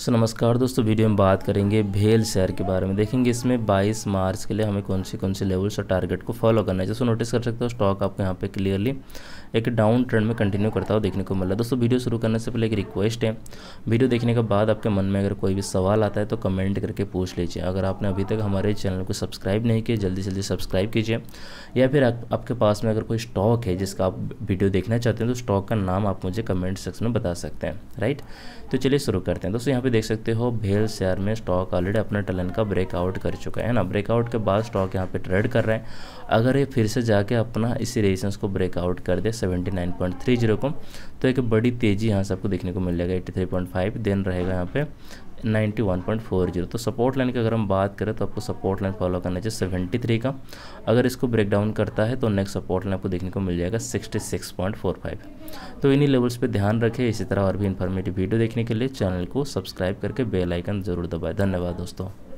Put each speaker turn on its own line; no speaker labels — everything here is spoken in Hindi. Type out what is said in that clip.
सो नमस्कार दोस्तों वीडियो में बात करेंगे भेल शेयर के बारे में देखेंगे इसमें 22 मार्च के लिए हमें कौन से कौन से लेवल्स और टारगेट को फॉलो करना है जैसे नोटिस कर सकते हो स्टॉक आपको यहाँ पे क्लियरली एक डाउन ट्रेंड में कंटिन्यू करता हुआ देखने को मिला दोस्तों वीडियो शुरू करने से पहले एक रिक्वेस्ट है वीडियो देखने के बाद आपके मन में अगर कोई भी सवाल आता है तो कमेंट करके पूछ लीजिए अगर आपने अभी तक हमारे चैनल को सब्सक्राइब नहीं किया जल्दी जल्दी सब्सक्राइब कीजिए या फिर आपके पास में अगर कोई स्टॉक है जिसका आप वीडियो देखना चाहते हैं तो स्टॉक का नाम आप मुझे कमेंट सेक्शन में बता सकते हैं राइट तो चलिए शुरू करते हैं दोस्तों यहाँ पे देख सकते हो भेल शेयर में स्टॉक ऑलरेडी अपना टलन का ब्रेकआउट कर चुका है ना ब्रेकआउट के बाद स्टॉक यहाँ पे ट्रेड कर रहे हैं अगर ये फिर से जाके अपना इसी रेजिस्टेंस को ब्रेकआउट कर दे 79.30 को तो एक बड़ी तेज़ी यहाँ से आपको देखने को मिल पॉइंट फाइव देन रहेगा यहाँ पे ninety one point four zero तो सपोर्ट लाइन की अगर हम बात करें तो आपको सपोर्ट लाइन फॉलो करना चाहिए सेवेंटी थ्री का अगर इसको ब्रेक डाउन करता है तो नेक्स्ट सपोर्ट लाइन आपको देखने को मिल जाएगा sixty six point four five तो इन्हीं लेवल्स पर ध्यान रखें इसी तरह और भी इन्फॉर्मेटिव वीडियो देखने के लिए चैनल को सब्सक्राइब करके बेलाइकन जरूर दबाएँ धन्यवाद दोस्तों